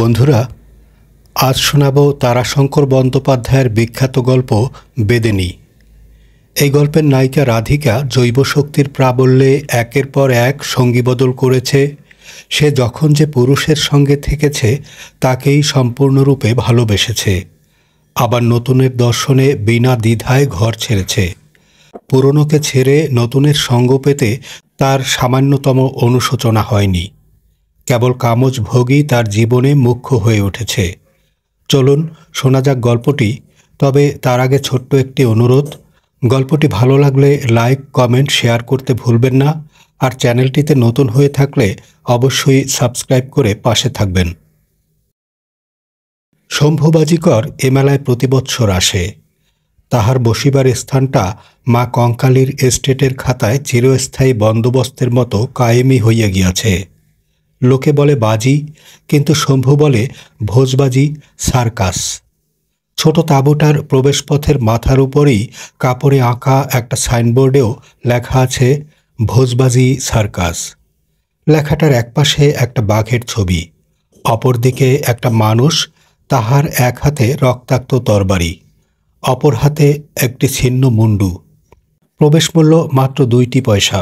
বন্ধুরা আজ শোনাব তারাশঙ্কর বন্দ্যোপাধ্যায়ের বিখ্যাত গল্প বেদেনী এই গল্পের নায়িকা রাধিকা জৈব শক্তির প্রাবল্যে একের পর এক সঙ্গী বদল করেছে সে যখন যে পুরুষের সঙ্গে থেকেছে তাকেই সম্পূর্ণরূপে ভালোবেসেছে আবার নতুনের দর্শনে বিনা দ্বিধায় ঘর ছেড়েছে পুরনোকে ছেড়ে নতুনের সঙ্গ পেতে তার সামান্যতম অনুশোচনা হয়নি কেবল কামজ ভোগই তার জীবনে মুখ্য হয়ে উঠেছে চলুন শোনা যাক গল্পটি তবে তার আগে ছোট্ট একটি অনুরোধ গল্পটি ভালো লাগলে লাইক কমেন্ট শেয়ার করতে ভুলবেন না আর চ্যানেলটিতে নতুন হয়ে থাকলে অবশ্যই সাবস্ক্রাইব করে পাশে থাকবেন শম্ভুবাজিকর এ মেলায় প্রতিবৎসর আসে তাহার বসিবার স্থানটা মা কঙ্কালীর এস্টেটের খাতায় চিরস্থায়ী বন্দোবস্তের মতো কায়েমি হইয়া গিয়াছে লোকে বলে বাজি কিন্তু শম্ভু বলে ভোজবাজি সার্কাস ছোট তাঁবুটার প্রবেশপথের মাথার উপরেই কাপড়ে আঁকা একটা সাইনবোর্ডেও লেখা আছে ভোজবাজি সার্কাস লেখাটার একপাশে একটা বাঘের ছবি অপরদিকে একটা মানুষ তাহার এক হাতে রক্তাক্ত তরবারি অপর হাতে একটি ছিন্ন মুন্ডু প্রবেশমূল্য মাত্র দুইটি পয়সা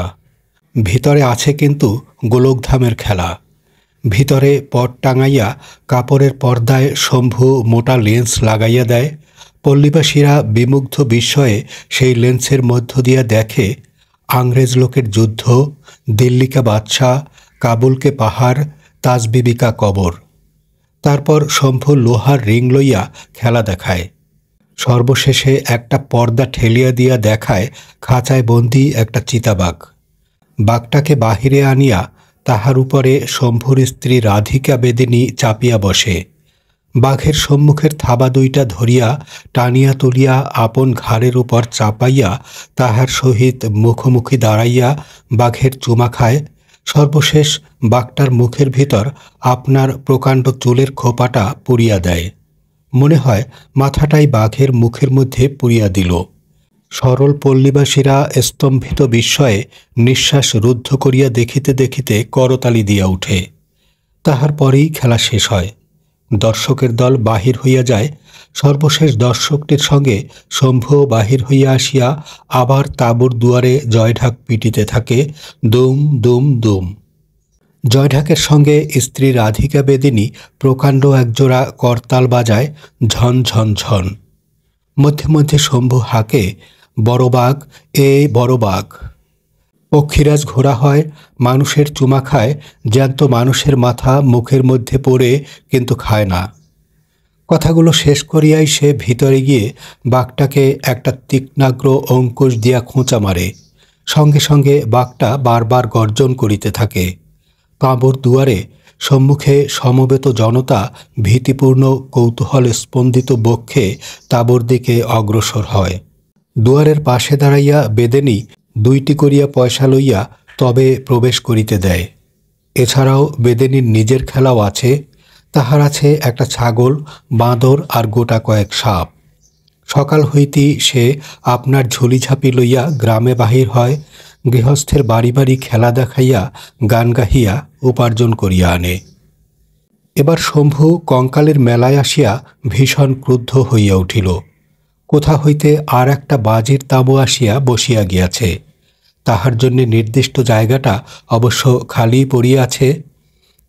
ভিতরে আছে কিন্তু গোলকধামের খেলা ভিতরে পট টাঙাইয়া কাপড়ের পর্দায় শম্ভু মোটা লেন্স লাগাইয়া দেয় পল্লীবাসীরা বিমুগ্ধ বিস্ময়ে সেই লেন্সের মধ্য দিয়া দেখে আংরেজ লোকের যুদ্ধ দিল্লিকা বাদশাহ কাবুলকে পাহাড় তাজবিবিকা কবর তারপর শম্ভু লোহার রিং লইয়া খেলা দেখায় সর্বশেষে একটা পর্দা ঠেলিয়া দিয়া দেখায় খাঁচায় বন্দি একটা চিতাবাঘ বাঘটাকে বাহিরে আনিয়া তাহার উপরে শম্ভুর স্ত্রী রাধিকা বেদিনী চাপিয়া বসে বাঘের সম্মুখের থাবা দুইটা ধরিয়া টানিয়া তুলিয়া আপন ঘাড়ের উপর চাপাইয়া তাহার সহিত মুখোমুখি দাঁড়াইয়া বাঘের চুমা খায় সর্বশেষ বাঘটার মুখের ভিতর আপনার প্রকাণ্ড চুলের খোপাটা পুড়িয়া দেয় মনে হয় মাথাটাই বাঘের মুখের মধ্যে পুড়িয়া দিল সরল পল্লীবাসীরা স্তম্ভিত বিস্ময়ে নিঃশ্বাস রুদ্ধ করিয়া দেখিতে দেখিতে করতালি দিয়া উঠে তাহার পরেই খেলা শেষ হয় দর্শকের দল বাহির হইয়া যায় সর্বশেষ দর্শকটির সঙ্গে শম্ভ বাহির হইয়া আসিয়া আবার তাঁবুর দুয়ারে জয়ঢাক পিটিতে থাকে দুম দুম দুম জয়ঢাকের সঙ্গে স্ত্রী রাধিকা বেদিনী প্রকাণ্ড একজোড়া করতাল বাজায় ঝন ঝন ঝন মধ্যে মধ্যে শম্ভু হাঁকে বড় বাঘ এ বড় বাঘ পক্ষীরাজ ঘোরা হয় মানুষের চুমা খায় জ্যান্ত মানুষের মাথা মুখের মধ্যে পড়ে কিন্তু খায় না কথাগুলো শেষ করিয়াই সে ভিতরে গিয়ে বাঘটাকে একটা তীক্ষ্ণাগ্র অঙ্কুশ দিয়া খোঁচা মারে সঙ্গে সঙ্গে বাঘটা বারবার গর্জন করিতে থাকে কাঁবর দুয়ারে সম্মুখে সমবেত জনতা ভীতিপূর্ণ কৌতূহল স্পন্দিত বক্ষে তাবর দিকে অগ্রসর হয় দুয়ারের পাশে দাঁড়াইয়া বেদেনি দুইটি করিয়া পয়সা লইয়া তবে প্রবেশ করিতে দেয় এছাড়াও বেদেনির নিজের খেলাও আছে তাহার আছে একটা ছাগল বাঁদর আর গোটা কয়েক সাপ সকাল হইতেই সে আপনার ঝুলিঝাপি লইয়া গ্রামে বাহির হয় গৃহস্থের বাড়ি বাড়ি খেলা দেখাইয়া গান গাহিয়া উপার্জন করিয়া আনে এবার শম্ভু কঙ্কালের মেলায় আসিয়া ভীষণ ক্রুদ্ধ হইয়া উঠিল কোথা হইতে আর একটা বাজির তাবু আসিয়া বসিয়া গিয়াছে তাহার জন্য নির্দিষ্ট জায়গাটা অবশ্য খালি পড়িয়াছে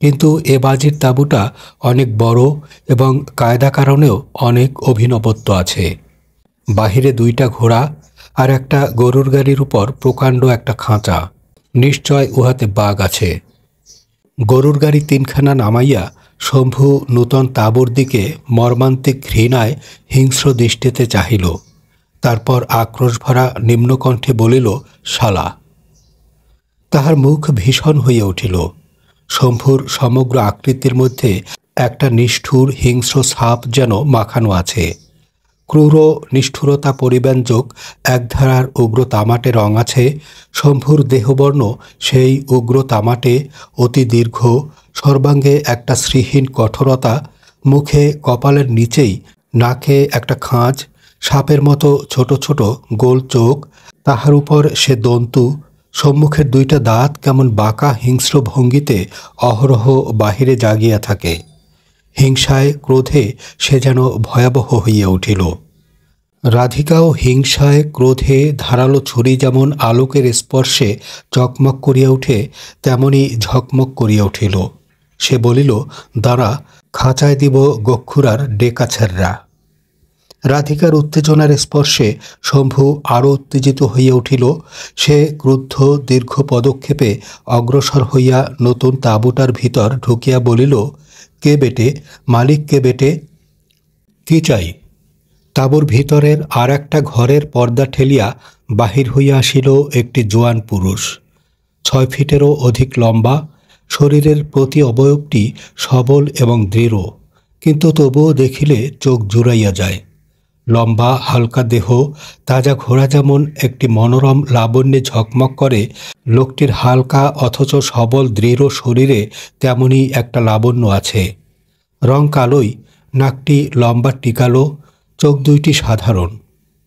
কিন্তু এ বাজির তাবুটা অনেক বড় এবং কায়দা কারণেও অনেক অভিনবত্ব আছে বাহিরে দুইটা ঘোড়া আর একটা গরুর গাড়ির উপর প্রকাণ্ড একটা খাঁচা নিশ্চয় উহাতে বাঘ আছে গরুর গাড়ি তিনখানা নামাইয়া শম্ভু নূতন তাবুর দিকে মর্মান্তিক ঘৃণায় হিংস্র দৃষ্টিতে চাহিল তারপর আক্রোশ ভরা নিম্নকণ্ঠে বলিল শালা তাহার মুখ ভীষণ হইয়া উঠিল শম্ভুর সমগ্র আকৃতির মধ্যে একটা নিষ্ঠুর হিংস্র সাপ যেন মাখানো আছে ক্রূর নিষ্ঠুরতা পরিব্যঞ্জক একধারার উগ্র তামাটে রং আছে শম্ভুর দেহবর্ণ সেই উগ্র তামাটে অতি দীর্ঘ সর্বাঙ্গে একটা শ্রীহীন কঠোরতা মুখে কপালের নিচেই নাকে একটা খাঁজ সাপের মতো ছোট ছোট গোল চোখ তাহার উপর সে দন্তু সম্মুখের দুইটা দাঁত কেমন বাঁকা হিংস্র ভঙ্গিতে অহরহ বাহিরে জাগিয়া থাকে হিংসায় ক্রোধে সে যেন ভয়াবহ হইয়া উঠিল রাধিকাও হিংসায় ক্রোধে ধারালো ছুরি যেমন আলোকের স্পর্শে চকমক করিয়া উঠে তেমনি ঝকমক করিয়া উঠিল সে বলিল দাঁড়া খাঁচায় দিব গক্ষুরার ডেকাছেররা রাধিকার উত্তেজনার স্পর্শে শম্ভু আরও উত্তেজিত হইয়া উঠিল সে ক্রুদ্ধ দীর্ঘ পদক্ষেপে অগ্রসর হইয়া নতুন তাঁবুটার ভিতর ঢুকিয়া বলিল কে বেটে মালিক কে বেটে কি চাই তাঁবুর ভিতরের আর একটা ঘরের পর্দা ঠেলিয়া বাহির হইয়া আসিল একটি জোয়ান পুরুষ ছয় ফিটেরও অধিক লম্বা শরীরের প্রতি অবয়বটি সবল এবং দৃঢ় কিন্তু তবুও দেখিলে চোখ জুড়াইয়া যায় লম্বা হালকা দেহ তাজা ঘোড়া যেমন একটি মনোরম লাবণ্যে ঝকমক করে লোকটির হালকা অথচ সবল দৃঢ় শরীরে তেমনই একটা লাবণ্য আছে রং কালোই নাকটি লম্বা টিকালো চোখ দুইটি সাধারণ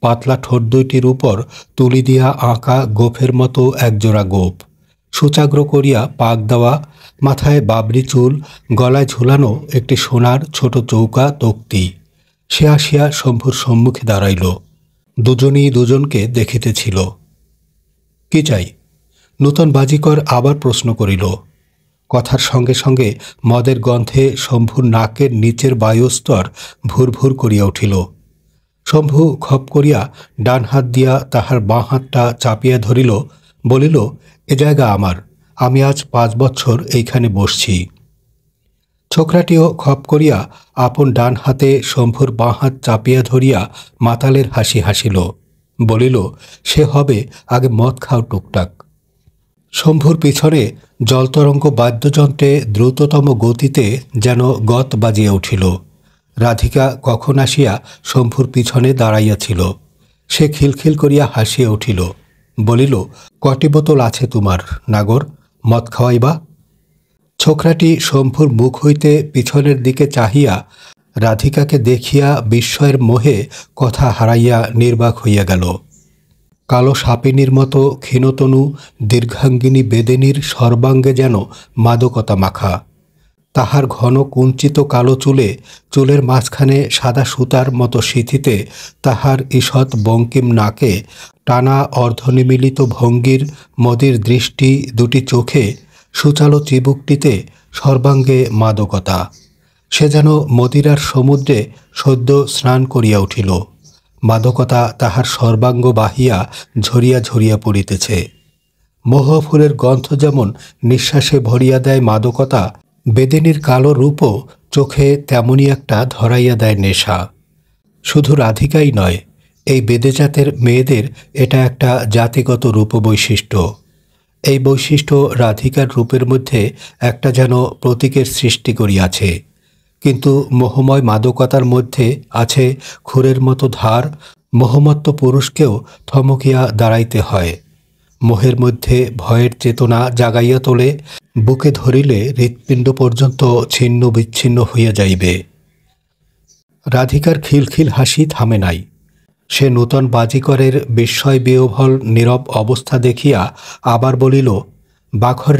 পাতলা ঠোঁট দুইটির উপর তুলি দিয়া আঁকা গোফের মতো একজোড়া গোপ শোচাগ্র করিয়া পাক দেওয়া মাথায় বাবরি চুল গলায় ঝুলানো একটি সোনার ছোট চৌকা তক্তি সে আসিয়া শম্ভুর সম্মুখে দাঁড়াইল দুজনেই দুজনকে দেখিতেছিল কি চাই নূতন বাজিকর আবার প্রশ্ন করিল কথার সঙ্গে সঙ্গে মদের গন্ধে শম্ভুর নাকের নিচের বায়ুস্তর ভুর ভুর করিয়া উঠিল শম্ভু খপ করিয়া ডান হাত দিয়া তাহার বাঁ হাতটা চাপিয়া ধরিল বলিল এ জায়গা আমার আমি আজ পাঁচ বছর এইখানে বসছি ছোকরাটিও খপ করিয়া আপন ডান হাতে শম্ভুর বাঁ হাত চাপিয়া ধরিয়া মাতালের হাসি হাসিল বলিল সে হবে আগে মদ খাও টুকটাক শম্ভুর পিছনে জলতরঙ্গ বাদ্যযন্ত্রে দ্রুততম গতিতে যেন গত বাজিয়া উঠিল রাধিকা কখন আসিয়া শম্ভুর পিছনে দাঁড়াইয়াছিল সে খিলখিল করিয়া হাসিয়া উঠিল বলিল কটি বোতল আছে তোমার নাগর মদ খাওয়াইবা ছোকরাটি শম্ভুর মুখ হইতে পিছনের দিকে চাহিয়া রাধিকাকে দেখিয়া বিস্ময়ের মোহে কথা হারাইয়া নির্বাক হইয়া গেল কালো সাপিনীর মতো ক্ষীণতনু দীর্ঘাঙ্গিনী বেদেনীর সর্বাঙ্গে যেন মাদকতা মাখা তাহার ঘন কুঞ্চিত কালো চুলে চুলের মাঝখানে সাদা সুতার মতো সিথিতে তাহার ঈষৎ বঙ্কিম নাকে টানা অর্ধনিমিলিত ভঙ্গির মদের দৃষ্টি দুটি চোখে সুচালো চিবুকটিতে সর্বাঙ্গে মাদকতা সে যেন মদিরার সমুদ্রে সদ্য স্নান করিয়া উঠিল মাদকতা তাহার সর্বাঙ্গ বাহিয়া ঝরিয়া ঝরিয়া পড়িতেছে মোহফুলের গন্থ যেমন নিঃশ্বাসে ভরিয়া দেয় মাদকতা বেদিনীর কালো রূপও চোখে তেমনই একটা ধরাইয়া দেয় নেশা শুধু রাধিকাই নয় এই বেদেজাতের মেয়েদের এটা একটা জাতিগত রূপ বৈশিষ্ট্য এই বৈশিষ্ট্য রাধিকার রূপের মধ্যে একটা যেন প্রতীকের সৃষ্টি করিয়াছে কিন্তু মোহময় মাদকতার মধ্যে আছে খুরের মতো ধার মোহমত্ত পুরুষকেও থমকিয়া দাঁড়াইতে হয় মোহের মধ্যে ভয়ের চেতনা জাগাইয়া তোলে বুকে ধরিলে হৃৎপিণ্ড পর্যন্ত ছিন্ন বিচ্ছিন্ন হইয়া যাইবে রাধিকার খিলখিল হাসি থামে নাই সে নূতন বাজিকরের বিস্ময় বিয়োভল নীরব অবস্থা দেখিয়া আবার বলিল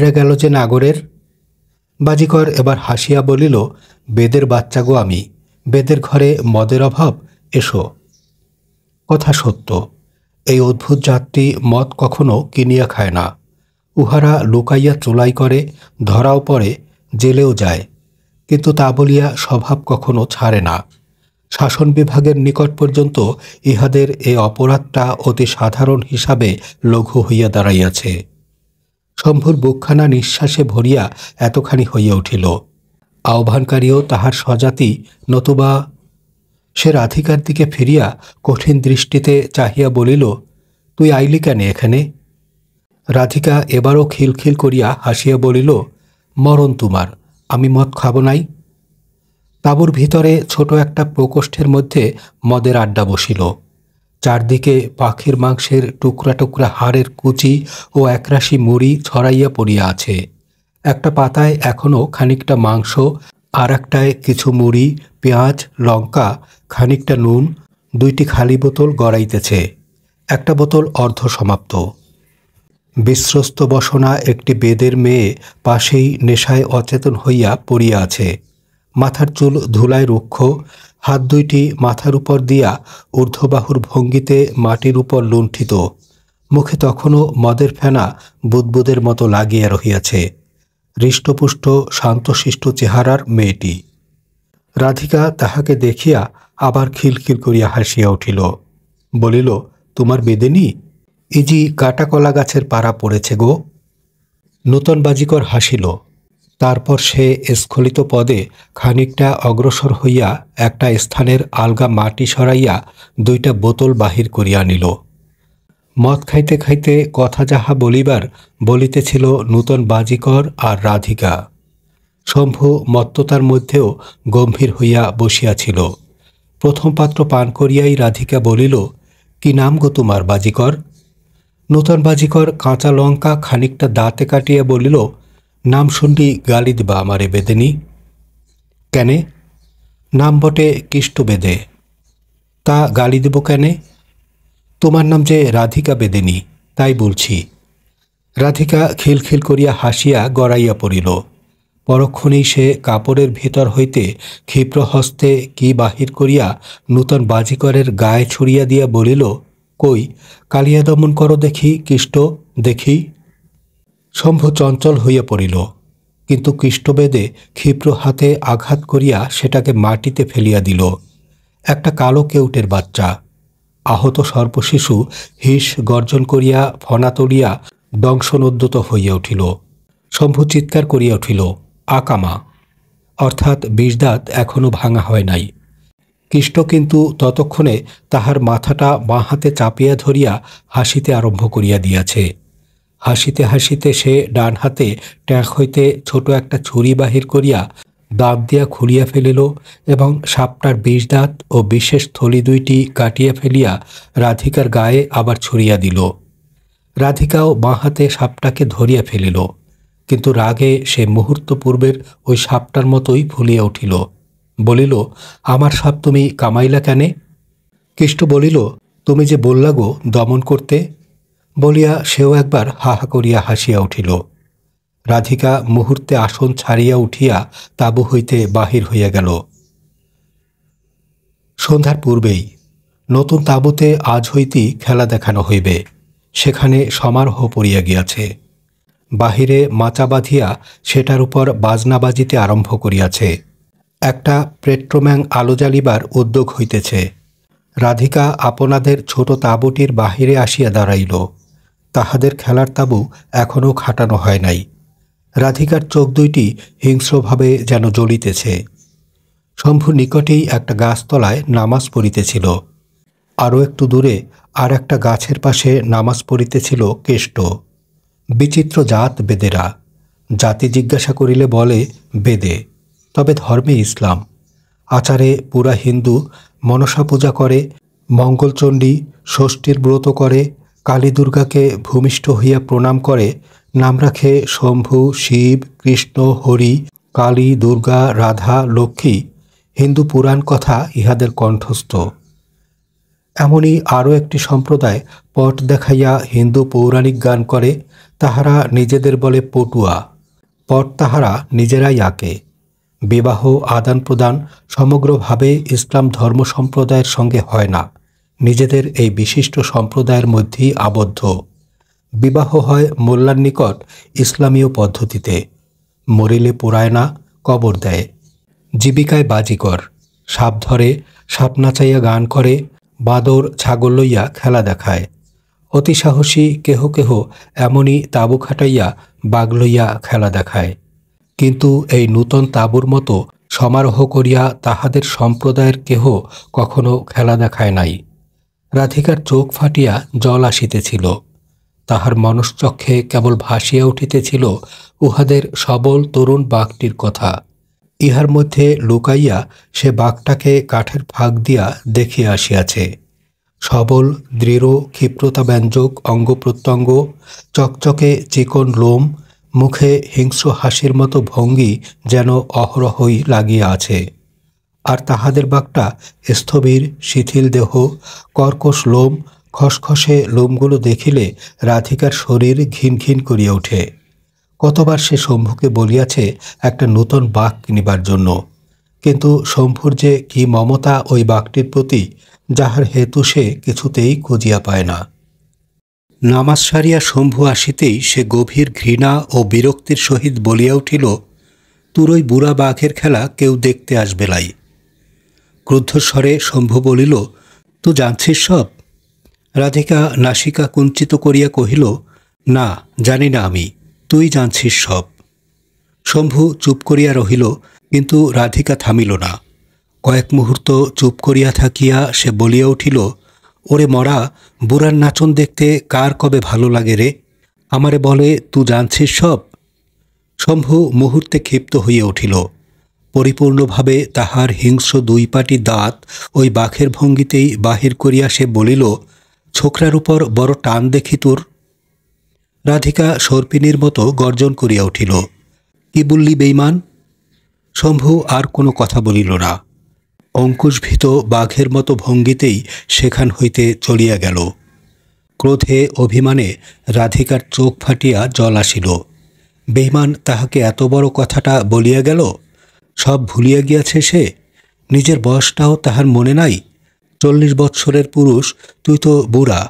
রে গেল যে নাগরের বাজিকর এবার হাসিয়া বলিল বেদের বাচ্চা গো আমি বেদের ঘরে মদের অভাব এসো কথা সত্য এই অদ্ভুত জাতটি মদ কখনো কিনিয়া খায় না উহারা লুকাইয়া চোলাই করে ধরাও পড়ে জেলেও যায় কিন্তু তা বলিয়া স্বভাব কখনো ছাড়ে না শাসন বিভাগের নিকট পর্যন্ত ইহাদের এ অপরাধটা অতি সাধারণ হিসাবে লঘু হইয়া দাঁড়াইয়াছে শম্ভুর বুকখানা নিঃশ্বাসে ভরিয়া এতখানি হইয়া উঠিল আহ্বানকারীও তাহার স্বজাতি নতুবা সে রাধিকার দিকে ফিরিয়া কঠিন দৃষ্টিতে চাহিয়া বলিল তুই আইলি কেন এখানে রাধিকা এবারও খিলখিল করিয়া হাসিয়া বলিল মরণ তোমার আমি মদ খাব নাই তাঁবুর ভিতরে ছোট একটা প্রকোষ্ঠের মধ্যে মদের আড্ডা বসিল চারদিকে পাখির মাংসের টুকরা টুকরা হাড়ের কুচি ও একরাশি মুড়ি ছড়াইয়া পড়িয়া আছে একটা পাতায় এখনও খানিকটা মাংস আর একটায় কিছু মুড়ি পেঁয়াজ লঙ্কা খানিকটা নুন দুইটি খালি বোতল গড়াইতেছে একটা বোতল অর্ধ সমাপ্ত বিশ্রস্ত বসনা একটি বেদের মেয়ে পাশেই নেশায় অচেতন হইয়া পড়িয়া আছে মাথার চুল ধুলায় রুক্ষ হাত দুইটি মাথার উপর দিয়া ঊর্ধ্ববাহুর ভঙ্গিতে মাটির উপর লুণ্ঠিত মুখে তখনও মদের ফেনা বুদবুদের মতো লাগিয়া রহিয়াছে হৃষ্টপুষ্ট শান্তশিষ্ট চেহারার মেয়েটি রাধিকা তাহাকে দেখিয়া আবার খিলখিল করিয়া হাসিয়া উঠিল বলিল তোমার বেদেনি ইজি কাটা কলা গাছের পাড়া পড়েছে গো নূতন বাজিকর হাসিল তারপর সে স্খলিত পদে খানিকটা অগ্রসর হইয়া একটা স্থানের আলগা মাটি সরাইয়া দুইটা বোতল বাহির করিয়া নিল মদ খাইতে খাইতে কথা যাহা বলিবার বলিতেছিল নূতন বাজিকর আর রাধিকা শম্ভু মত্ততার মধ্যেও গম্ভীর হইয়া বসিয়াছিল প্রথম পাত্র পান করিয়াই রাধিকা বলিল কি নাম গো তোমার বাজিকর নূতন বাজিকর কাঁচা লঙ্কা খানিকটা দাঁতে কাটিয়া বলিল নাম শুনলি গালি দিবা আমারে বেদেনি কেনে নাম বটে কৃষ্ট বেদে তা গালি দেব কেনে তোমার নাম যে রাধিকা বেদেনি তাই বলছি রাধিকা খিলখিল করিয়া হাসিয়া গড়াইয়া পড়িল পরক্ষণেই সে কাপড়ের ভিতর হইতে ক্ষিপ্র হস্তে কি বাহির করিয়া নূতন বাজিকরের গায়ে ছুড়িয়া দিয়া বলিল কই কালিয়া দমন করো দেখি কৃষ্ট দেখি শম্ভু চঞ্চল হইয়া পড়িল কিন্তু কৃষ্ণবেদে ক্ষিপ্র হাতে আঘাত করিয়া সেটাকে মাটিতে ফেলিয়া দিল একটা কালো কেউটের বাচ্চা আহত সর্পশিশু হিস গর্জন করিয়া ফনা তলিয়া দংশনোদ্যত হইয়া উঠিল শম্ভু চিৎকার করিয়া উঠিল আকামা অর্থাৎ বিষদাঁত এখনও ভাঙা হয় নাই কৃষ্ণ কিন্তু ততক্ষণে তাহার মাথাটা বাঁ হাতে চাপিয়া ধরিয়া হাসিতে আরম্ভ করিয়া দিয়াছে হাসিতে হাসিতে সে ডান হাতে ট্যাঁক হইতে ছোট একটা ছুরি বাহির করিয়া দাঁত দিয়া খুলিয়া ফেলিল এবং সাপটার বিষ দাঁত ও বিশেষ থলি দুইটি কাটিয়া ফেলিয়া রাধিকার গায়ে আবার ছুরিয়া দিল রাধিকাও বাঁ হাতে সাপটাকে ধরিয়া ফেলিল কিন্তু রাগে সে মুহূর্ত পূর্বের ওই সাপটার মতোই ফুলিয়া উঠিল বলিল আমার সাপ তুমি কামাইলা কেনে কৃষ্ট বলিল তুমি যে বললা গো দমন করতে বলিয়া সেও একবার হা হা করিয়া হাসিয়া উঠিল রাধিকা মুহূর্তে আসন ছাড়িয়া উঠিয়া তাবু হইতে বাহির হইয়া গেল সন্ধ্যার পূর্বেই নতুন তাঁবুতে আজ হইতেই খেলা দেখানো হইবে সেখানে সমারোহ পড়িয়া গিয়াছে বাহিরে মাচা বাঁধিয়া সেটার উপর বাজনা বাজিতে আরম্ভ করিয়াছে একটা পেট্রোম্যাং আলো জ্বালিবার উদ্যোগ হইতেছে রাধিকা আপনাদের ছোট তাঁবুটির বাহিরে আসিয়া দাঁড়াইল তাহাদের খেলার তাঁবু এখনও খাটানো হয় নাই রাধিকার চোখ দুইটি হিংস্রভাবে যেন জ্বলিতেছে শম্ভু নিকটেই একটা গাছতলায় নামাজ পড়িতেছিল আরও একটু দূরে আর একটা গাছের পাশে নামাজ পড়িতেছিল কেষ্ট বিচিত্র জাত বেদেরা জাতি জিজ্ঞাসা করিলে বলে বেদে তবে ধর্মে ইসলাম আচারে পুরা হিন্দু মনসা পূজা করে মঙ্গলচণ্ডী ষষ্ঠীর ব্রত করে কালী দুর্গাকে ভূমিষ্ঠ হইয়া প্রণাম করে নাম রাখে শম্ভু শিব কৃষ্ণ হরি কালী দুর্গা রাধা লক্ষ্মী হিন্দু পুরাণ কথা ইহাদের কণ্ঠস্থ এমনই আরও একটি সম্প্রদায় পট দেখাইয়া হিন্দু পৌরাণিক গান করে তাহারা নিজেদের বলে পটুয়া পট তাহারা নিজেরাই আঁকে বিবাহ আদান প্রদান সমগ্রভাবে ইসলাম ধর্ম সম্প্রদায়ের সঙ্গে হয় না নিজেদের এই বিশিষ্ট সম্প্রদায়ের মধ্যেই আবদ্ধ বিবাহ হয় মোল্লার নিকট ইসলামীয় পদ্ধতিতে মরিলে পোড়ায় না কবর দেয় জীবিকায় বাজিকর সাপ ধরে সাপ নাচাইয়া গান করে বাদর ছাগল লইয়া খেলা দেখায় অতি সাহসী কেহ কেহ এমনই তাবু খাটাইয়া বাঘ লইয়া খেলা দেখায় কিন্তু এই নূতন তাঁবুর মতো সমারোহ করিয়া তাহাদের সম্প্রদায়ের কেহ কখনো খেলা দেখায় নাই রাধিকার চোখ ফাটিয়া জল আসিতেছিল তাহার মনশ্চক্ষে কেবল ভাসিয়া উঠিতেছিল উহাদের সবল তরুণ বাঘটির কথা ইহার মধ্যে লুকাইয়া সে বাঘটাকে কাঠের ফাঁক দিয়া দেখিয়া আসিয়াছে সবল দৃঢ় ক্ষিপ্রতাব্যঞ্জক অঙ্গ প্রত্যঙ্গ চকচকে চিকন লোম মুখে হিংস্র হাসির মতো ভঙ্গি যেন অহরহই লাগিয়া আছে আর তাহাদের বাঘটা স্থবির শিথিল দেহ কর্কশ লোম খসখসে লোমগুলো দেখিলে রাধিকার শরীর ঘিন ঘিন করিয়া ওঠে কতবার সে শম্ভুকে বলিয়াছে একটা নূতন বাঘ কিনিবার জন্য কিন্তু শম্ভুর যে কি মমতা ওই বাঘটির প্রতি যাহার হেতু সে কিছুতেই খুঁজিয়া পায় না নামাজ সারিয়া শম্ভু আসিতেই সে গভীর ঘৃণা ও বিরক্তির সহিত বলিয়া উঠিল তুরই বুড়া বাঘের খেলা কেউ দেখতে আসবে লাই ক্রুদ্ধস্বরে শম্ভু বলিল তো জানছিস সব রাধিকা নাসিকা কুঞ্চিত করিয়া কহিল না জানি না আমি তুই জানছিস সব শম্ভু চুপ করিয়া রহিল কিন্তু রাধিকা থামিল না কয়েক মুহূর্ত চুপ করিয়া থাকিয়া সে বলিয়া উঠিল ওরে মরা বুড়ার নাচন দেখতে কার কবে ভালো লাগে রে আমারে বলে তু জানছিস সব শম্ভু মুহূর্তে ক্ষিপ্ত হইয়া উঠিল পরিপূর্ণভাবে তাহার হিংস্র দুই পাটি দাঁত ওই বাঘের ভঙ্গিতেই বাহির করিয়া সে বলিল ছোকরার উপর বড় টান দেখি তোর রাধিকা সর্পিনীর মতো গর্জন করিয়া উঠিল কি বললি বেইমান শম্ভু আর কোনো কথা বলিল না অঙ্কুশভীত বাঘের মতো ভঙ্গিতেই সেখান হইতে চলিয়া গেল ক্রোধে অভিমানে রাধিকার চোখ ফাটিয়া জল আসিল বেহমান তাহাকে এত বড় কথাটা বলিয়া গেল সব ভুলিয়া গিয়াছে সে নিজের বয়সটাও তাহার মনে নাই চল্লিশ বৎসরের পুরুষ তুই তো বুড়া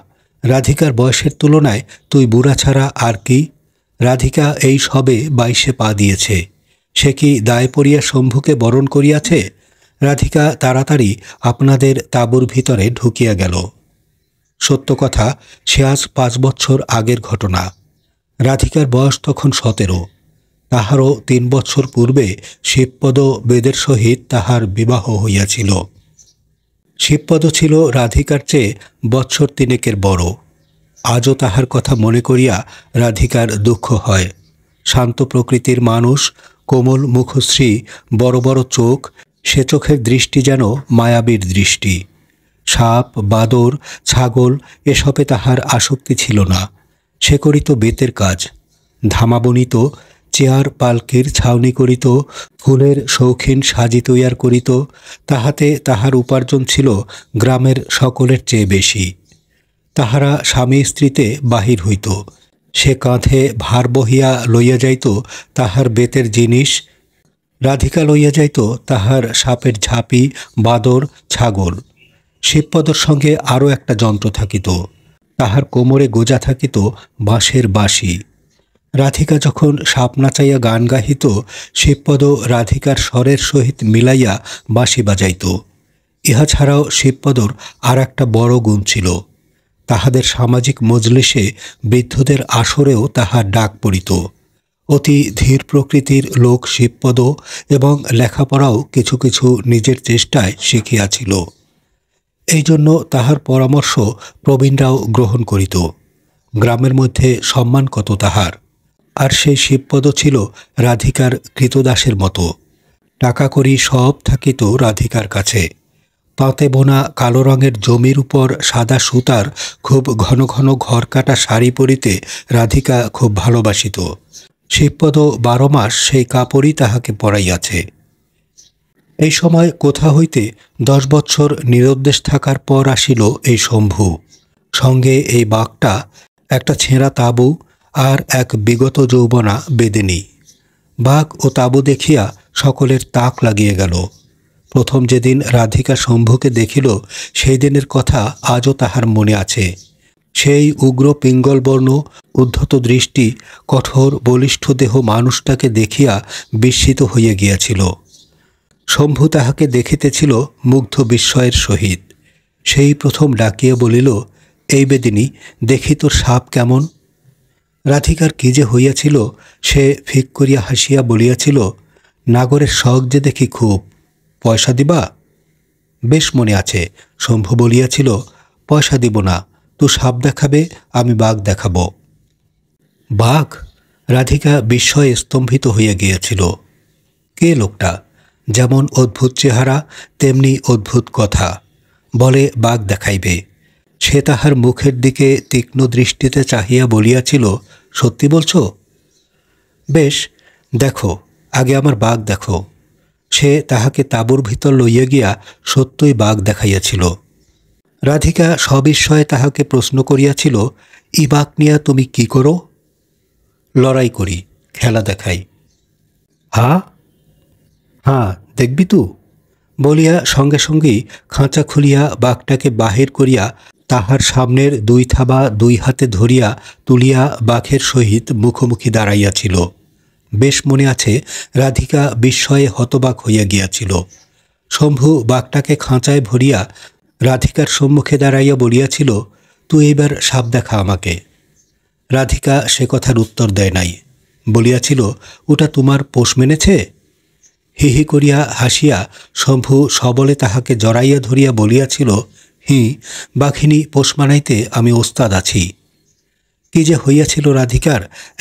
রাধিকার বয়সের তুলনায় তুই বুড়া ছাড়া আর কি রাধিকা এই সবে বাইশে পা দিয়েছে সে কি দায় পড়িয়া শম্ভুকে বরণ করিয়াছে রাধিকা তাড়াতাড়ি আপনাদের তাঁবুর ভিতরে ঢুকিয়া গেল সত্য কথা সে আজ পাঁচ বছর আগের ঘটনা রাধিকার বয়স তখন সতেরো তাহারও তিন বছর পূর্বে শিবপদ বেদের সহিত তাহার বিবাহ হইয়াছিল শিবপদ ছিল রাধিকার চেয়ে বৎসর তিনেকের বড় আজও তাহার কথা মনে করিয়া রাধিকার দুঃখ হয় শান্ত প্রকৃতির মানুষ কোমল মুখশ্রী বড় বড় চোখ সে চোখের দৃষ্টি যেন মায়াবীর দৃষ্টি সাপ বাদর ছাগল এসবে তাহার আসক্তি ছিল না সে করিত বেতের কাজ ধামা বনিত চেয়ার পালকির ছাউনি করিত ফুলের শৌখিন সাজি তৈয়ার করিত তাহাতে তাহার উপার্জন ছিল গ্রামের সকলের চেয়ে বেশি তাহারা স্বামী স্ত্রীতে বাহির হইত সে কাঁধে ভার বহিয়া লইয়া যাইত তাহার বেতের জিনিস রাধিকা লইয়া যাইত তাহার সাপের ঝাঁপি বাদর ছাগল শিবপদর সঙ্গে আরও একটা যন্ত্র থাকিত তাহার কোমরে গোজা থাকিত বাঁশের বাঁশি রাধিকা যখন সাপ নাচাইয়া গান গাহিত শিবপদ রাধিকার স্বরের সহিত মিলাইয়া বাঁশি বাজাইত ইহা ছাড়াও শিবপদর আর একটা বড় গুণ ছিল তাহাদের সামাজিক মজলিসে বৃদ্ধদের আসরেও তাহার ডাক পড়িত অতি ধীর প্রকৃতির লোক শিবপদ এবং লেখাপড়াও কিছু কিছু নিজের চেষ্টায় শিখিয়াছিল এই জন্য তাহার পরামর্শ প্রবীণরাও গ্রহণ করিত গ্রামের মধ্যে সম্মান কত তাহার আর সেই শিবপদ ছিল রাধিকার কৃতদাসের মতো টাকা করি সব থাকিত রাধিকার কাছে তাঁতে বোনা কালো রঙের জমির উপর সাদা সুতার খুব ঘন ঘন ঘর কাটা শাড়ি পরিতে রাধিকা খুব ভালোবাসিত শিবপদ বারো মাস সেই কাপড়ই তাহাকে পরাইয়াছে এই সময় কোথা হইতে দশ বৎসর নিরুদ্দেশ থাকার পর আসিল এই শম্ভু সঙ্গে এই বাঘটা একটা ছেঁড়া তাঁবু আর এক বিগত যৌবনা বেদিনী বাঘ ও তাঁবু দেখিয়া সকলের তাক লাগিয়ে গেল প্রথম যেদিন রাধিকা শম্ভুকে দেখিল সেই দিনের কথা আজও তাহার মনে আছে সেই উগ্র পিঙ্গলবর্ণ উদ্ধত দৃষ্টি কঠোর বলিষ্ঠ দেহ মানুষটাকে দেখিয়া বিস্মিত হইয়া গিয়াছিল শম্ভু তাহাকে দেখিতেছিল মুগ্ধ বিস্ময়ের সহিত সেই প্রথম ডাকিয়া বলিল এই বেদিনী দেখি তোর সাপ কেমন রাধিকার কী যে হইয়াছিল সে ফিক করিয়া হাসিয়া বলিয়াছিল নাগরের শখ যে দেখি খুব পয়সা দিবা বেশ মনে আছে শম্ভু বলিয়াছিল পয়সা দিব না তো সাপ দেখাবে আমি বাঘ দেখাব বাঘ রাধিকা বিস্ময়ে স্তম্ভিত হইয়া গিয়েছিল কে লোকটা যেমন অদ্ভুত চেহারা তেমনি অদ্ভুত কথা বলে বাঘ দেখাইবে সে তাহার মুখের দিকে তীক্ষ্ণ দৃষ্টিতে চাহিয়া বলিয়াছিল সত্যি বলছ বেশ দেখো আগে আমার বাঘ দেখো সে তাহাকে তাঁবুর ভিতর লইয়া গিয়া সত্যই বাঘ দেখাইয়াছিল রাধিকা সবিস্ময়ে তাহাকে প্রশ্ন করিয়াছিল ইবাক নিয়া তুমি কি করো লড়াই করি খেলা দেখাই হা হা হ্যাঁ, দেখবি তু বলিয়া সঙ্গে সঙ্গেই খাঁচা খুলিয়া বাঘটাকে বাহির করিয়া তাহার সামনের দুই থাবা দুই হাতে ধরিয়া তুলিয়া বাঘের সহিত মুখোমুখি দাঁড়াইয়াছিল বেশ মনে আছে রাধিকা বিস্ময়ে হতবাক হইয়া গিয়াছিল শম্ভু বাঘটাকে খাঁচায় ভরিয়া রাধিকার সম্মুখে দাঁড়াইয়া বলিয়াছিল তুই এইবার সাপ দেখা আমাকে রাধিকা সে কথার উত্তর দেয় নাই বলিয়াছিল ওটা তোমার পোষ মেনেছে হি হি করিয়া হাসিয়া শম্ভু সবলে তাহাকে জড়াইয়া ধরিয়া বলিয়াছিল হি বাঘিনী পোষ মানাইতে আমি ওস্তাদ আছি কি যে হইয়াছিল রাধিকার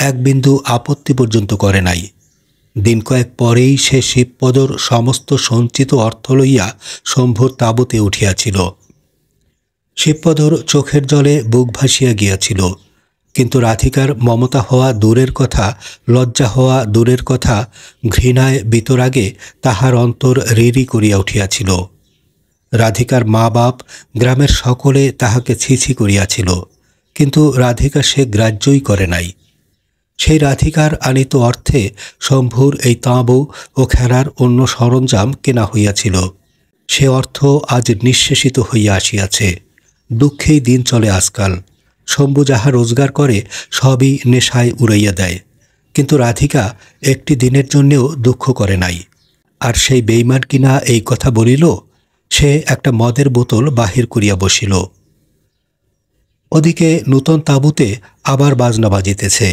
এক বিন্দু আপত্তি পর্যন্ত করে নাই দিন কয়েক পরেই সে শিবপদর সমস্ত সঞ্চিত অর্থ লইয়া শম্ভুর তাবুতে উঠিয়াছিল শিবপদর চোখের জলে বুক ভাসিয়া গিয়াছিল কিন্তু রাধিকার মমতা হওয়া দূরের কথা লজ্জা হওয়া দূরের কথা ঘৃণায় বিতরাগে তাহার অন্তর রিরি করিয়া উঠিয়াছিল রাধিকার মা বাপ গ্রামের সকলে তাহাকে ছিছি করিয়াছিল কিন্তু রাধিকা সে গ্রাহ্যই করে নাই সেই রাধিকার আনিত অর্থে শম্ভুর এই তাঁবু ও খেলার অন্য সরঞ্জাম কেনা হইয়াছিল সে অর্থ আজ নিঃশেষিত হইয়া আসিয়াছে দুঃখেই দিন চলে আজকাল শম্ভু যাহা রোজগার করে সবই নেশায় উড়াইয়া দেয় কিন্তু রাধিকা একটি দিনের জন্যেও দুঃখ করে নাই আর সেই বেইমান কিনা এই কথা বলিল সে একটা মদের বোতল বাহির করিয়া বসিল ওদিকে নূতন তাঁবুতে আবার বাজনা বাজিতেছে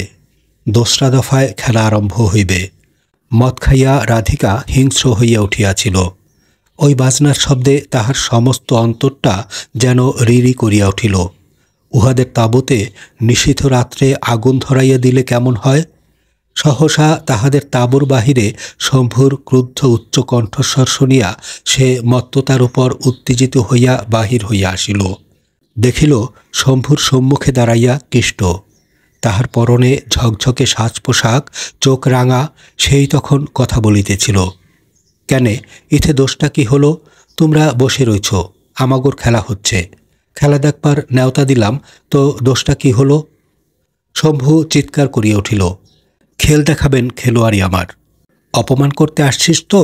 দোসরা দফায় খেলা আরম্ভ হইবে মদ খাইয়া রাধিকা হিংস্র হইয়া উঠিয়াছিল ওই বাজনার শব্দে তাহার সমস্ত অন্তরটা যেন রিরি করিয়া উঠিল উহাদের তাবতে নিষিদ্ধ রাত্রে আগুন ধরাইয়া দিলে কেমন হয় সহসা তাহাদের তাবর বাহিরে শম্ভুর ক্রুদ্ধ উচ্চকণ্ঠস্বর শুনিয়া সে মত্ততার উপর উত্তেজিত হইয়া বাহির হইয়া আসিল দেখিল শম্ভুর সম্মুখে দাঁড়াইয়া কৃষ্ট তাহার পরনে ঝকঝকে সাজ পোশাক চোখ রাঙা সেই তখন কথা বলিতেছিল কেন ইথে দোষটা কি হলো তোমরা বসে রয়েছ আমাগর খেলা হচ্ছে খেলা দেখবার নেওতা দিলাম তো দোষটা কি হলো শম্ভু চিৎকার করিয়া উঠিল খেল দেখাবেন খেলোয়াড়ি আমার অপমান করতে আসছিস তো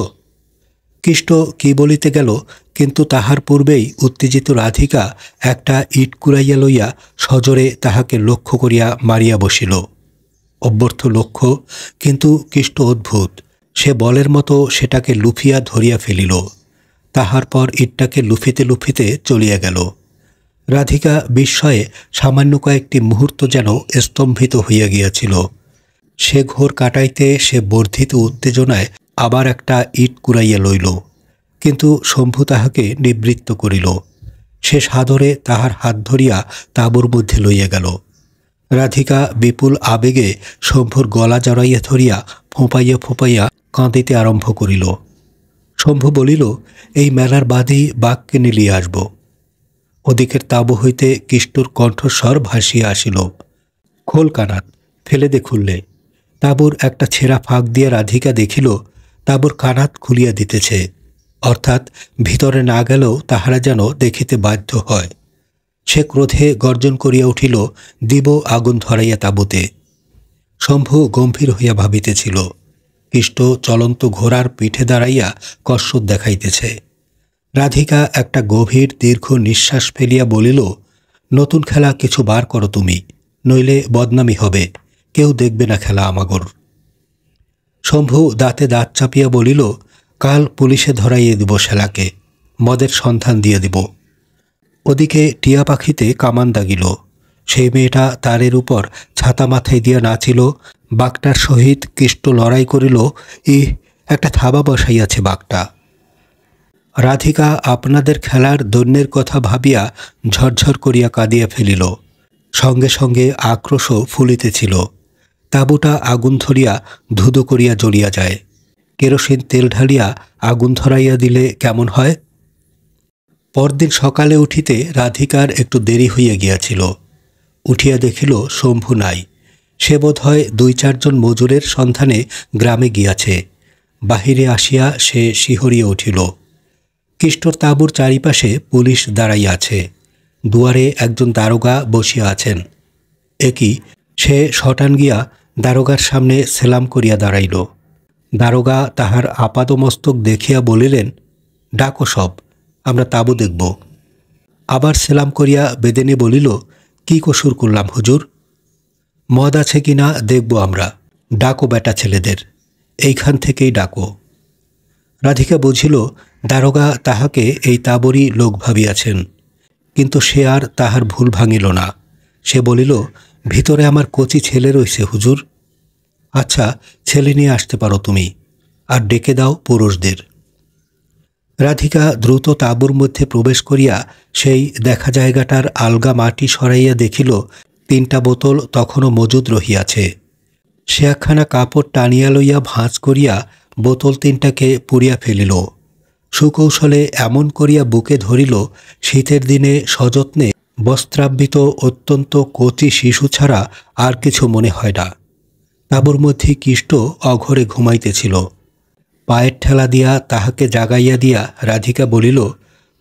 কৃষ্ট কি বলিতে গেল কিন্তু তাহার পূর্বেই উত্তেজিত রাধিকা একটা ইট কুড়াইয়া লইয়া সজরে তাহাকে লক্ষ্য করিয়া মারিয়া বসিল অব্যর্থ লক্ষ্য কিন্তু কৃষ্ট অদ্ভুত সে বলের মতো সেটাকে লুফিয়া ধরিয়া ফেলিল তাহার পর ইটটাকে লুফিতে লুফিতে চলিয়া গেল রাধিকা বিস্ময়ে সামান্য কয়েকটি মুহূর্ত যেন স্তম্ভিত হইয়া গিয়াছিল সে ঘোর কাটাইতে সে বর্ধিত উত্তেজনায় আবার একটা ইট কুড়াইয়া লইল কিন্তু শম্ভু তাহাকে নিবৃত্ত করিল সে সাদরে তাহার হাত ধরিয়া তাঁবুর মধ্যে লইয়া গেল রাধিকা বিপুল আবেগে শম্ভুর গলা জড়াইয়া ধরিয়া ফোঁপাইয়া ফোঁপাইয়া কাঁদিতে আরম্ভ করিল শম্ভু বলিল এই মেলার বাদেই বাঘকে নিলিয়ে আসব ওদিকের তাঁবু হইতে কিষ্টুর কণ্ঠস্বর ভাসিয়া আসিল খোল কানাত ফেলে দে খুললে তাঁবুর একটা ছেঁড়া ফাঁক দিয়া রাধিকা দেখিল তাঁবুর কানাত খুলিয়া দিতেছে অর্থাৎ ভিতরে না গেলেও তাহারা যেন দেখিতে বাধ্য হয় সে ক্রোধে গর্জন করিয়া উঠিল দিব আগুন ধরাইয়া তাঁবুতে শম্ভু গম্ভীর হইয়া ভাবিতেছিল কৃষ্ট চলন্ত ঘোড়ার পিঠে দাঁড়াইয়া কসরত দেখাইতেছে রাধিকা একটা গভীর দীর্ঘ নিঃশ্বাস ফেলিয়া বলিল নতুন খেলা কিছু বার করো তুমি নইলে বদনামি হবে কেউ দেখবে না খেলা আমাগর শম্ভু দাঁতে দাঁত চাপিয়া বলিল কাল পুলিশে ধরাইয়ে দিব শেলাকে মদের সন্ধান দিয়ে দিব ওদিকে টিয়া পাখিতে কামান দাগিল সেই মেয়েটা তারের উপর ছাতা মাথায় দিয়া নাচিল বাঘটার সহিত কৃষ্ট লড়াই করিল ই একটা থাবা বসাইয়াছে বাঘটা রাধিকা আপনাদের খেলার দৈন্যের কথা ভাবিয়া ঝরঝর করিয়া কাঁদিয়া ফেলিল সঙ্গে সঙ্গে আক্রোশও ফুলিতেছিল তাঁবুটা আগুন ধরিয়া ধুধু করিয়া জ্বলিয়া যায় কেরোসিন তেল ঢালিয়া আগুন ধরাইয়া দিলে কেমন হয় পরদিন সকালে উঠিতে রাধিকার একটু দেরি হইয়া গিয়াছিল উঠিয়া দেখিল শম্ভু নাই সে বোধ হয় দুই চারজন মজুরের সন্ধানে গ্রামে গিয়াছে বাহিরে আসিয়া সে শিহরিয়া উঠিল কৃষ্ণর তাঁবুর চারিপাশে পুলিশ দাঁড়াইয়া আছে দুয়ারে একজন দারোগা বসিয়া আছেন একই সে শটান গিয়া দারোগার সামনে সেলাম করিয়া দাঁড়াইল দারোগা তাহার আপাদমস্তক দেখিয়া বলিলেন ডাকো সব আমরা তাবো দেখব আবার সেলাম করিয়া বেদেনে বলিল কি কসুর করলাম হুজুর মদ আছে কি না দেখব আমরা ডাকো বেটা ছেলেদের এইখান থেকেই ডাকো রাধিকা বুঝিল দারোগা তাহাকে এই তাবরই লোক ভাবিয়াছেন কিন্তু সে আর তাহার ভুল ভাঙিল না সে বলিল ভিতরে আমার কচি ছেলে রয়েছে হুজুর আচ্ছা ছেলে নিয়ে আসতে পারো তুমি আর ডেকে দাও পুরুষদের রাধিকা দ্রুত তাঁবুর মধ্যে প্রবেশ করিয়া সেই দেখা জায়গাটার আলগা মাটি সরাইয়া দেখিল তিনটা বোতল তখনও মজুদ রহিয়াছে সে একখানা কাপড় টানিয়া লইয়া ভাঁজ করিয়া বোতল তিনটাকে পুড়িয়া ফেলিল সুকৌশলে এমন করিয়া বুকে ধরিল শীতের দিনে সযত্নে বস্ত্রাবৃত অত্যন্ত কচি শিশু ছাড়া আর কিছু মনে হয় না তাবুর মধ্যে কিষ্ট অঘরে ঘুমাইতেছিল পায়ের ঠেলা দিয়া তাহাকে জাগাইয়া দিয়া রাধিকা বলিল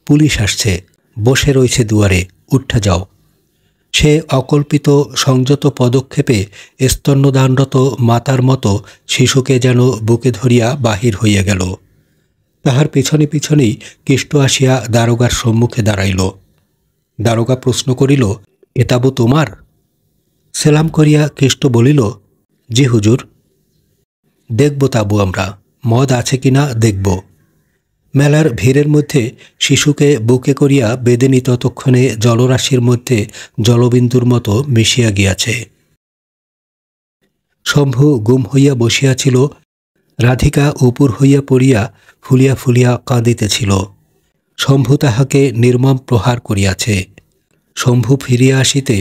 পুলিশ আসছে বসে রয়েছে দুয়ারে উঠা যাও সে অকল্পিত সংযত পদক্ষেপে স্তন্যদানরত মাতার মতো শিশুকে যেন বুকে ধরিয়া বাহির হইয়া গেল তাহার পিছনে পিছনেই কিষ্ট আসিয়া দারোগার সম্মুখে দাঁড়াইল দারোগা প্রশ্ন করিল এতাবু তোমার সেলাম করিয়া খ্রিস্ট বলিল জি হুজুর দেখব তাবু আমরা মদ আছে কি না দেখব মেলার ভিড়ের মধ্যে শিশুকে বুকে করিয়া বেদেনী ততক্ষণে জলরাশির মধ্যে জলবিন্দুর মতো মিশিয়া গিয়াছে শম্ভু গুম হইয়া বসিয়াছিল রাধিকা উপর হইয়া পড়িয়া ফুলিয়া ফুলিয়া কাঁদিতেছিল শম্ভু তাহাকে নির্মম প্রহার করিয়াছে শম্ভু ফিরিয়া আসিতে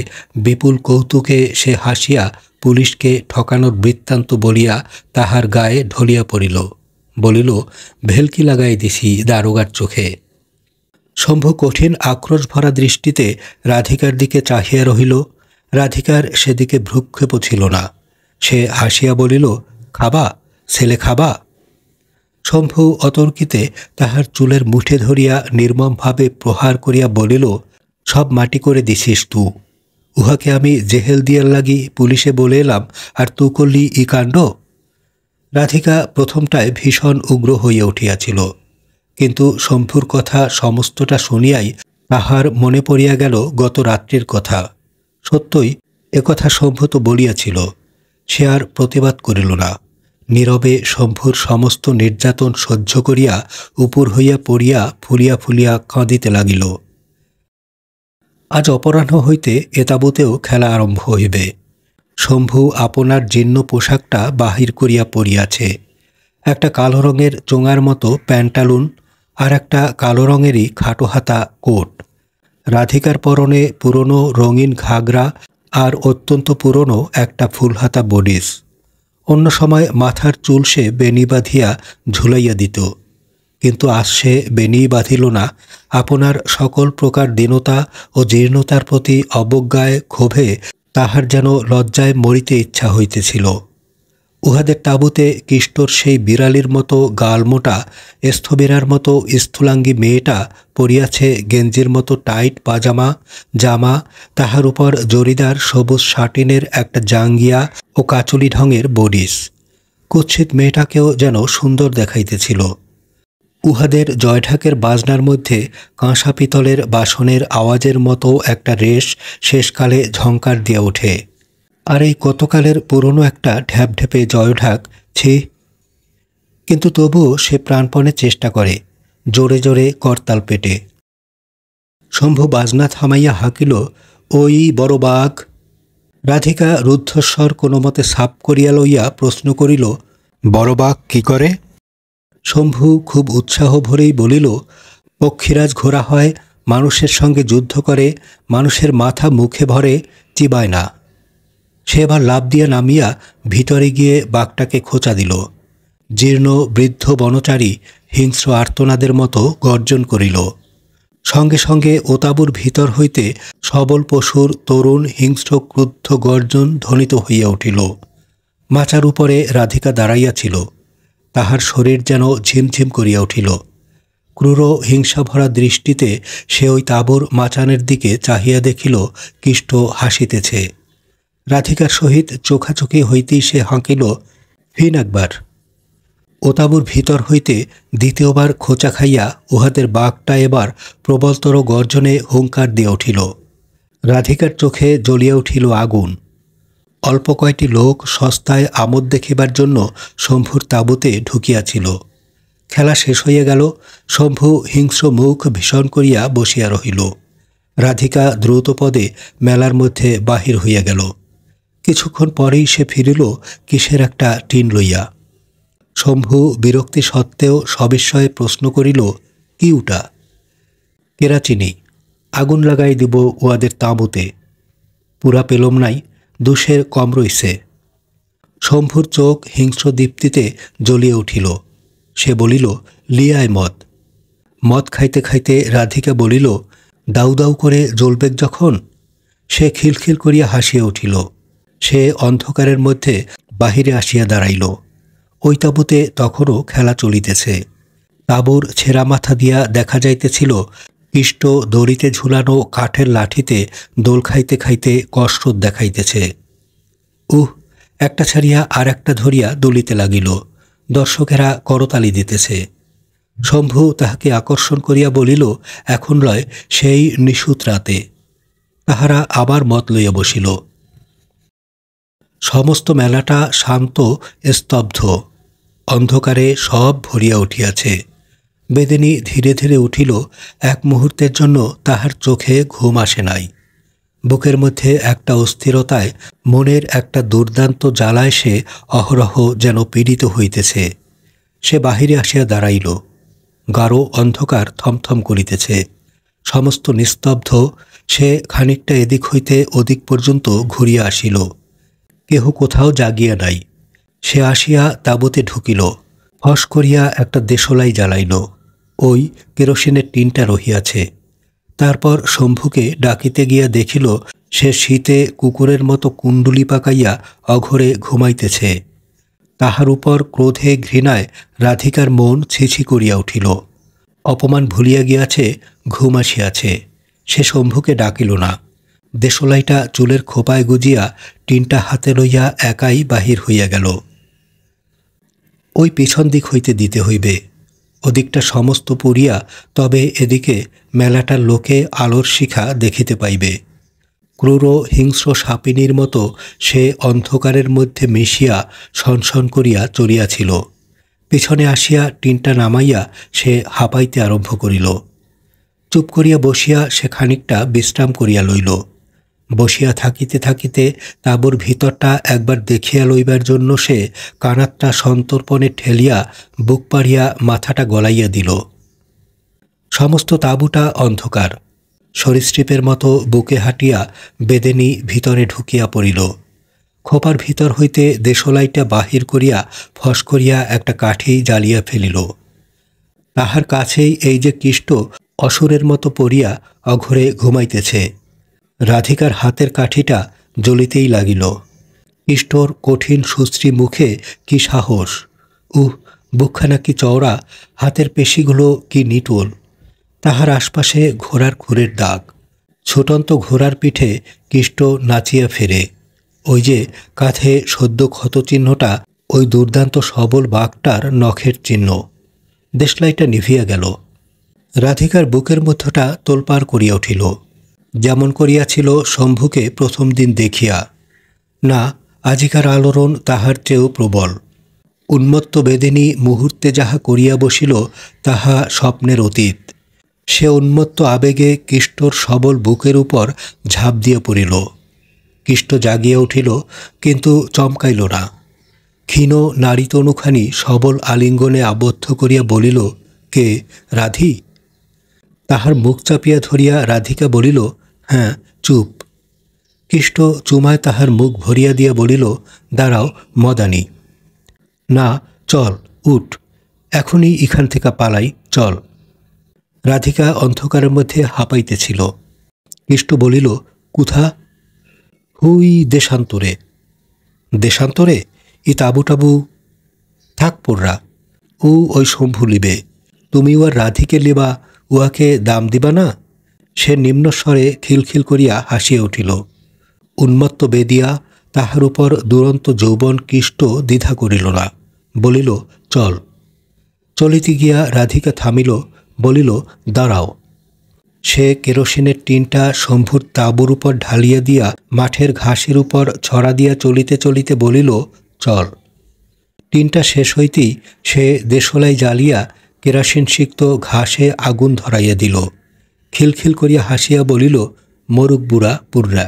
বিপুল কৌতুকে সে হাসিয়া পুলিশকে ঠকানোর বৃত্তান্ত বলিয়া তাহার গায়ে ঢলিয়া পড়িল বলিল ভেলকি লাগাই দিছি দারোগার চোখে শম্ভু কঠিন আক্রোশ ভরা দৃষ্টিতে রাধিকার দিকে চাহিয়া রহিল রাধিকার সেদিকে ভ্রুক্ষেপ ছিল না সে হাসিয়া বলিল খাবা ছেলে খাবা শম্ভু অতর্কিতে তাহার চুলের মুঠে ধরিয়া নির্মমভাবে প্রহার করিয়া বলিল সব মাটি করে দিছিস তু উহাকে আমি জেহেল দিয়ার লাগি পুলিশে বলে এলাম আর তু করলি ই কাণ্ড রাধিকা প্রথমটায় ভীষণ উগ্র হইয়া উঠিয়াছিল কিন্তু শম্ভুর কথা সমস্তটা শুনিয়াই তাহার মনে পড়িয়া গেল গত রাত্রির কথা সত্যই একথা শম্ভু তো বলিয়াছিল সে আর প্রতিবাদ করিল না নীরবে শম্ভুর সমস্ত নির্যাতন সহ্য করিয়া উপর হইয়া পড়িয়া ফুলিয়া ফুলিয়া কাঁদিতে লাগিল আজ অপরাহ্ন হইতে এতাবতেও খেলা আরম্ভ হইবে শম্ভু আপনার জীর্ণ পোশাকটা বাহির করিয়া পড়িয়াছে একটা কালো রঙের চোঙার মতো প্যান্টালুন আর একটা কালো রঙেরই খাটো হাতা কোট রাধিকার পরনে পুরনো রঙিন ঘাগরা আর অত্যন্ত পুরনো একটা ফুলহাতা বডিস অন্য সময় মাথার চুল সে বেনি বাঁধিয়া ঝুলাইয়া দিত কিন্তু আজ সে বেনি বাঁধিল না আপনার সকল প্রকার দীনতা ও জীর্ণতার প্রতি অবজ্ঞায় ক্ষোভে তাহার যেন লজ্জায় মরিতে ইচ্ছা হইতেছিল উহাদের তাঁবুতে কিষ্টর সেই বিড়ালির মতো গালমোটা স্থবিরার মতো স্থূলাঙ্গী মেয়েটা পড়িয়াছে গেঞ্জির মতো টাইট পাজামা জামা তাহার উপর জরিদার সবুজ শাটিনের একটা জাঙ্গিয়া ও কাচুলি ঢঙের বডিস কুচ্ছিত মেয়েটাকেও যেন সুন্দর দেখাইতেছিল উহাদের জয়ঢাকের বাজনার মধ্যে কাঁসা পিতলের বাসনের আওয়াজের মতো একটা রেশ শেষকালে ঝঙ্কার দিয়ে ওঠে আর এই কতকালের পুরনো একটা ঢ্যাপঢ্যাপে জয়ঢাক ছি কিন্তু তবুও সে প্রাণপণে চেষ্টা করে জোরে জোরে করতাল পেটে শম্ভু বাজনা থামাইয়া হাঁকিল ওই বড় বাঘ রাধিকা রুদ্ধস্বর কোনো মতে সাপ করিয়া লইয়া প্রশ্ন করিল বড় বাঘ কী করে শম্ভু খুব উৎসাহ ভরেই বলিল পক্ষীরাজ ঘোরা হয় মানুষের সঙ্গে যুদ্ধ করে মানুষের মাথা মুখে ভরে চিবায় না সে আবার লাভ দিয়ে নামিয়া ভিতরে গিয়ে বাঘটাকে খোঁচা দিল জীর্ণ বৃদ্ধ বনচারী হিংস্র আর্তনাদের মতো গর্জন করিল সঙ্গে সঙ্গে ওতাবুর ভিতর হইতে সবল পশুর তরুণ হিংস্র ক্রুদ্ধ গর্জন ধ্বনিত হইয়া উঠিল মাচার উপরে রাধিকা দাঁড়াইয়াছিল তাহার শরীর যেন ঝিমঝিম করিয়া উঠিল হিংসা হিংসাভরা দৃষ্টিতে সে ওই তাবর মাচানের দিকে চাহিয়া দেখিল কিষ্ট হাসিতেছে রাধিকার সহিত চোখাচোখি হইতেই সে হাঁকিল ফিন একবার ওতাবুর ভিতর হইতে দ্বিতীয়বার খোঁচা খাইয়া উহাদের বাঘটা এবার প্রবলতর গর্জনে হুঙ্কার দিয়ে উঠিল রাধিকার চোখে জ্বলিয়া উঠিল আগুন অল্প কয়েকটি লোক সস্তায় আমোদ দেখিবার জন্য শম্ভুর তাঁবুতে ঢুকিয়াছিল খেলা শেষ হইয়া গেল শম্ভু হিংস্র মুখ ভীষণ করিয়া বসিয়া রহিল রাধিকা দ্রুত পদে মেলার মধ্যে বাহির হইয়া গেল কিছুক্ষণ পরেই সে ফিরিল কিসের একটা টিন লইয়া শম্ভু বিরক্তি সত্ত্বেও সবিস্ময়ে প্রশ্ন করিল কি উটা কেরাচিনি আগুন লাগাই দিব ওয়াদের তাঁবুতে পুরা পেলম নাই দুশের কম রইছে শম্ভুর চোখ হিংস্র দীপ্তিতে জ্বলিয়ে উঠিল সে বলিল লিয়ায় মদ মদ খাইতে খাইতে রাধিকা বলিল দাউ দাউ করে জ্বলবেক যখন সে খিলখিল করিয়া হাসিয়া উঠিল সে অন্ধকারের মধ্যে বাহিরে আসিয়া দাঁড়াইল ওই তাবুতে তখনও খেলা চলিতেছে তাবুর ছেঁড়া মাথা দিয়া দেখা যাইতেছিল পিষ্ট দড়িতে ঝুলানো কাঠের লাঠিতে দোল খাইতে খাইতে কষ্ট দেখাইতেছে উহ একটা ছাড়িয়া আর একটা ধরিয়া দলিতে লাগিল দর্শকেরা করতালি দিতেছে শম্ভু তাহাকে আকর্ষণ করিয়া বলিল এখন লয় সেই নিশুত রাতে তাহারা আবার মত লইয়া বসিল সমস্ত মেলাটা শান্ত স্তব্ধ অন্ধকারে সব ভরিয়া উঠিয়াছে বেদিনী ধীরে ধীরে উঠিল এক মুহূর্তের জন্য তাহার চোখে ঘুম আসে নাই বুকের মধ্যে একটা অস্থিরতায় মনের একটা দুর্দান্ত জ্বালায় সে অহরহ যেন পীড়িত হইতেছে সে বাহিরে আসিয়া দাঁড়াইল গাঢ় অন্ধকার থমথম করিতেছে সমস্ত নিস্তব্ধ সে খানিকটা এদিক হইতে ওদিক পর্যন্ত ঘুরিয়া আসিল কেহ কোথাও জাগিয়া নাই সে আসিয়া তাবুতে ঢুকিল ফস করিয়া একটা দেশলাই জ্বালাইল ওই কেরোসিনের টিনটা রহিয়াছে তারপর শম্ভুকে ডাকিতে গিয়া দেখিল সে শীতে কুকুরের মতো কুণ্ডুলি পাকাইয়া অঘরে ঘুমাইতেছে তাহার উপর ক্রোধে ঘৃণায় রাধিকার মন ছিছি করিয়া উঠিল অপমান ভুলিয়া গিয়াছে ঘুম আসিয়াছে সে শম্ভুকে ডাকিল না দেশলাইটা চুলের খোপায় গুজিয়া টিনটা হাতে লইয়া একাই বাহির হইয়া গেল ওই পিছন দিক হইতে দিতে হইবে ওদিকটা সমস্ত পড়িয়া তবে এদিকে মেলাটা লোকে আলোর শিখা দেখিতে পাইবে ক্রুর হিংস্র সাপিনীর মতো সে অন্ধকারের মধ্যে মিশিয়া সনসন করিয়া চড়িয়াছিল পিছনে আসিয়া টিনটা নামাইয়া সে হাঁপাইতে আরম্ভ করিল চুপ করিয়া বসিয়া সে খানিকটা বিশ্রাম করিয়া লইল বসিয়া থাকিতে থাকিতে তাঁবুর ভিতরটা একবার দেখিয়া লইবার জন্য সে কানাতটা সন্তর্পণে ঠেলিয়া বুক পাড়িয়া মাথাটা গলাইয়া দিল সমস্ত তাঁবুটা অন্ধকার সরীসৃপের মতো বুকে হাঁটিয়া বেদেনি ভিতরে ঢুকিয়া পড়িল খোপার ভিতর হইতে দেশলাইটা বাহির করিয়া ফস করিয়া একটা কাঠি জ্বালিয়া ফেলিল তাহার কাছেই এই যে কিষ্ট অসুরের মতো পড়িয়া অঘরে ঘুমাইতেছে রাধিকার হাতের কাঠিটা জ্বলিতেই লাগিল ইষ্টর কঠিন সুশ্রী মুখে কি সাহস উহ বুকখানা কি চওড়া হাতের পেশিগুলো কি নিটোল তাহার আশপাশে ঘোড়ার খুরের দাগ ছোটন্ত ঘোড়ার পিঠে কিষ্ট নাচিয়া ফেরে ওই যে কাঁধে সদ্য ক্ষতচিহ্নটা ওই দুর্দান্ত সবল বাঘটার নখের চিহ্ন দেশলাইটা নিভিয়া গেল রাধিকার বুকের মধ্যটা তোলপাড় করিয়া উঠিল যেমন করিয়াছিল শম্ভুকে প্রথম দিন দেখিয়া না আজিকার আলোড়ন তাহার চেয়েও প্রবল উন্মত্ত বেদিনী মুহূর্তে যাহা করিয়া বসিল তাহা স্বপ্নের অতীত সে উন্মত্ত আবেগে কৃষ্টর সবল বুকের উপর ঝাঁপ দিয়ে পড়িল কৃষ্ট জাগিয়া উঠিল কিন্তু চমকাইল না ক্ষীণ নারী তনুখানি সবল আলিঙ্গনে আবদ্ধ করিয়া বলিল কে রাধি তাহার মুখ চাপিয়া ধরিয়া রাধিকা বলিল হ্যাঁ চুপ কৃষ্ট চুমায় তাহার মুখ ভরিয়া দিয়া বলিল দাঁড়াও মদানি না চল উঠ এখনই এখান থেকে পালাই চল রাধিকা অন্ধকারের মধ্যে হাঁপাইতেছিল কৃষ্ট বলিল কুথা হুই দেশান্তরে দেশান্তরে ই তাবু টাবু থাক পোড়রা ও ওই শম্ভু লিবে তুমি উয়ার রাধিকে লিবা উহাকে দাম দিবা না সে নিম্নস্বরে খিলখিল করিয়া হাসিয়া উঠিল উন্মত্ত বেদিয়া তাহার উপর দুরন্ত যৌবন কিষ্ট দ্বিধা করিল না বলিল চল চলিতে গিয়া রাধিকা থামিল বলিল দাঁড়াও সে কেরোসিনের টিনটা শম্ভুর তাঁবুর উপর ঢালিয়া দিয়া মাঠের ঘাসের উপর ছড়া দিয়া চলিতে চলিতে বলিল চল টিনটা শেষ হইতেই সে দেশলাই জ্বালিয়া কেরাসিন সিক্ত ঘাসে আগুন ধরাইয়া দিল খিলখিল করিয়া হাসিয়া বলিল মরুক বুড়া পুররা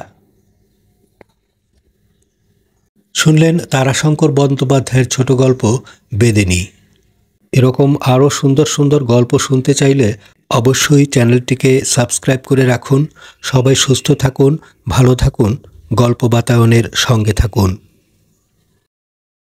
শুনলেন তারাশঙ্কর বন্দ্যোপাধ্যায়ের ছোট গল্প বেদিনী এরকম আরও সুন্দর সুন্দর গল্প শুনতে চাইলে অবশ্যই চ্যানেলটিকে সাবস্ক্রাইব করে রাখুন সবাই সুস্থ থাকুন ভালো থাকুন গল্প বাতায়নের সঙ্গে থাকুন